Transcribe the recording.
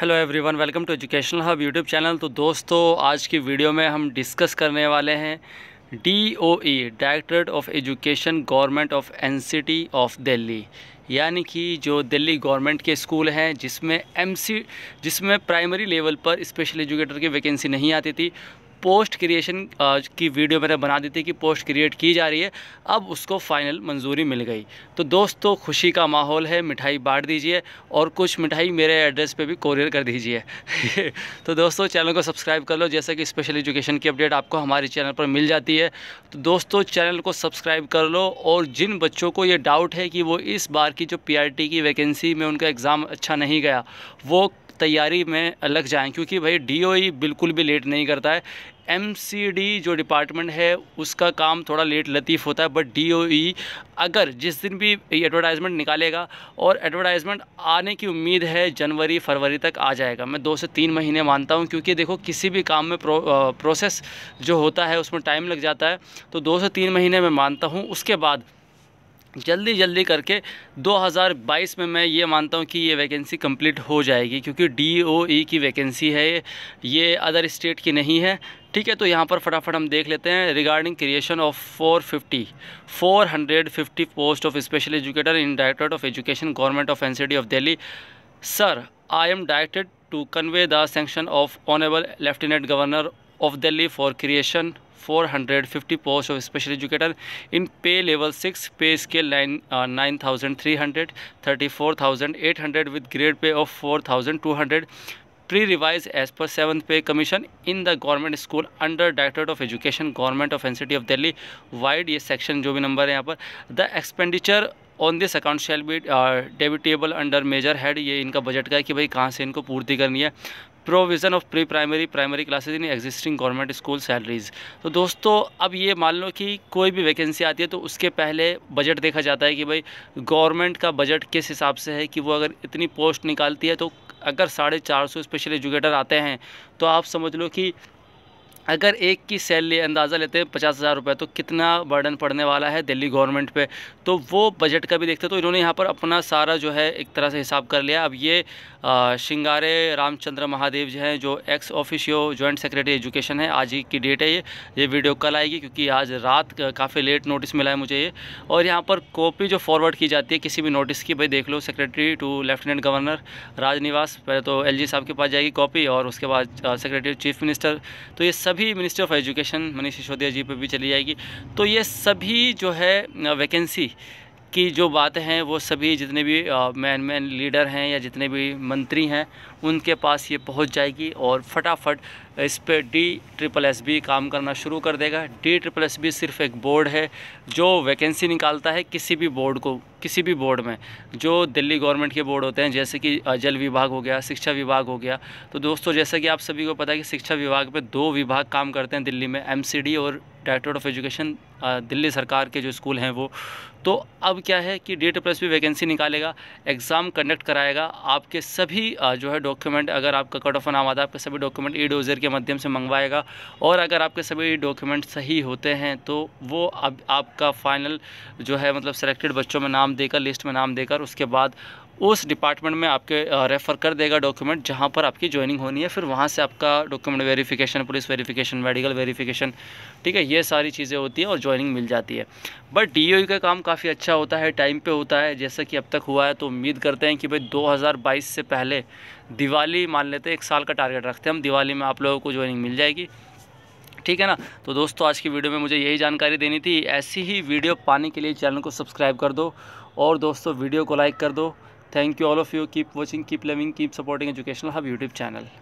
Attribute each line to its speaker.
Speaker 1: hello everyone welcome to educational hub YouTube channel तो दोस्तों आज की वीडियो में हम डिस्कस करने वाले हैं D O E directorate of education government of N C of Delhi यानी कि जो दिल्ली गवर्नमेंट के स्कूल हैं जिसमें एम सी जिसमें प्राइमरी लेवल पर स्पेशल एजुकेटर की वैकेंसी नहीं आती थी पोस्ट क्रिएशन uh, की वीडियो मैंने बना दी थी कि पोस्ट क्रिएट की जा रही है अब उसको फाइनल मंजूरी मिल गई तो दोस्तों खुशी का माहौल है मिठाई बांट दीजिए और कुछ मिठाई मेरे एड्रेस पे भी कोरियर कर दीजिए तो दोस्तों चैनल को सब्सक्राइब कर लो जैसा कि स्पेशल एजुकेशन की अपडेट आपको हमारे चैनल पर मिल जाती है तो दोस्तों चैनल को सब्सक्राइब कर लो और जिन बच्चों को ये डाउट है कि वो इस बार की जो पी की वैकेंसी में उनका एग्ज़ाम अच्छा नहीं गया वो तैयारी में लग जाएं क्योंकि भाई डीओई e बिल्कुल भी लेट नहीं करता है एमसीडी जो डिपार्टमेंट है उसका काम थोड़ा लेट लतीफ़ होता है बट डीओई e अगर जिस दिन भी एडवर्टाइजमेंट निकालेगा और एडवर्टाइजमेंट आने की उम्मीद है जनवरी फरवरी तक आ जाएगा मैं दो से तीन महीने मानता हूँ क्योंकि देखो किसी भी काम में प्रो, आ, प्रोसेस जो होता है उसमें टाइम लग जाता है तो दो से तीन महीने मैं मानता हूँ उसके बाद जल्दी जल्दी करके 2022 में मैं ये मानता हूँ कि ये वैकेंसी कंप्लीट हो जाएगी क्योंकि डी e की वैकेंसी है ये अदर स्टेट की नहीं है ठीक है तो यहाँ पर फटाफट हम देख लेते हैं regarding creation of 450 450 post of special educator in directorate of education government of NCD of Delhi sir I am directed to convey the sanction of honourable lieutenant governor of Delhi for creation 450 post of special educator in pay level six pay scale nine nine thousand three hundred thirty four thousand eight hundred with grade pay of four thousand two hundred pre revise as per seven pay commission in the the school under under of education government of N city of Delhi vide ये section जो भी number है यहाँ पर the expenditure on this account shall be debitable under major head ये इनका budget का है कि भाई कहाँ से इनको पूर्ति करनी है provision of pre primary primary classes in existing government school salaries तो दोस्तों अब ये मान लो कि कोई भी वैकेंसी आती है तो उसके पहले बजट देखा जाता है कि भाई गवर्नमेंट का बजट किस हिसाब से है कि वो अगर इतनी पोस्ट निकालती है तो अगर साढ़े चार सौ स्पेशल एजुकेटर आते हैं तो आप समझ लो कि अगर एक की सैलरी अंदाज़ा लेते हैं पचास हज़ार रुपये तो कितना बर्डन पड़ने वाला है दिल्ली गवर्नमेंट पे तो वो बजट का भी देखते तो इन्होंने यहाँ पर अपना सारा जो है एक तरह से हिसाब कर लिया अब ये शिंगारे रामचंद्र महादेव जो हैं जो ex officio joint secretary education है आज ही की डेट है ये ये वीडियो कल आएगी क्योंकि आज रात काफ़ी लेट नोटिस मिला है मुझे ये और यहाँ पर कॉपी जो फॉरवर्ड की जाती है किसी भी नोटिस की भाई देख लो secretary to lieutenant governor Raj Niwas पहले तो एल साहब के पास जाएगी कॉपी और उसके बाद सेक्रेटरी चीफ मिनिस्टर तो ये सब सभी ministry of education Manish Sisodia ji पर भी चली जाएगी तो ये सभी जो है वैकेंसी की जो बातें हैं वो सभी जितने भी मैन मैन लीडर हैं या जितने भी मंत्री हैं उनके पास ये पहुंच जाएगी और फटाफट इस पर डी ट्रिपल एस बी काम करना शुरू कर देगा डी ट्रिपल एस बी सिर्फ एक बोर्ड है जो वैकेंसी निकालता है किसी भी बोर्ड को किसी भी बोर्ड में जो दिल्ली गवर्नमेंट के बोर्ड होते हैं जैसे कि जल विभाग हो गया शिक्षा विभाग हो गया तो दोस्तों जैसा कि आप सभी को पता है कि शिक्षा विभाग पे दो विभाग काम करते हैं दिल्ली में एमसीडी और डायरेक्टरेट ऑफ एजुकेशन दिल्ली सरकार के जो स्कूल हैं वो तो अब क्या है कि डेट प्लस भी वैकेंसी निकालेगा एग्ज़ाम कंडक्ट कराएगा आपके सभी जो है डॉक्यूमेंट अगर आपका कट ऑफ नाम आता है आपके सभी डॉक्यूमेंट ई डोज़र के माध्यम से मंगवाएगा और अगर आपके सभी डॉक्यूमेंट सही होते हैं तो वो अब आपका फ़ाइनल जो है मतलब सेलेक्टेड बच्चों में नाम देकर लिस्ट में नाम देकर उसके बाद उस डिपार्टमेंट में आपके रेफ़र कर देगा डॉक्यूमेंट जहाँ पर आपकी ज्वाइनिंग होनी है फिर वहाँ से आपका document verification police verification medical verification ठीक है ये सारी चीज़ें होती है और ज्वाइनिंग मिल जाती है बट डी e का काम काफ़ी अच्छा होता है टाइम पर होता है जैसा कि अब तक हुआ है तो उम्मीद करते हैं कि भाई दो से पहले दिवाली मान लेते एक साल का टारगेट रखते हैं हम दिवाली में आप लोगों को ज्वाइनिंग मिल जाएगी ठीक है ना तो दोस्तों आज की वीडियो में मुझे यही जानकारी देनी थी ऐसी ही वीडियो पाने के लिए चैनल को सब्सक्राइब कर दो और दोस्तों वीडियो को लाइक कर दो thank you all of you keep watching keep loving keep supporting educational hub youtube channel